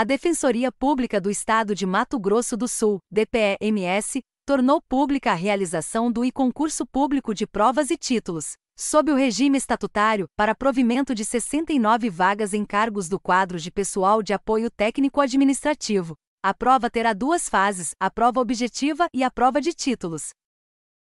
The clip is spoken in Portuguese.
A Defensoria Pública do Estado de Mato Grosso do Sul, DPEMS, tornou pública a realização do e-concurso público de provas e títulos, sob o regime estatutário, para provimento de 69 vagas em cargos do quadro de pessoal de apoio técnico-administrativo. A prova terá duas fases, a prova objetiva e a prova de títulos.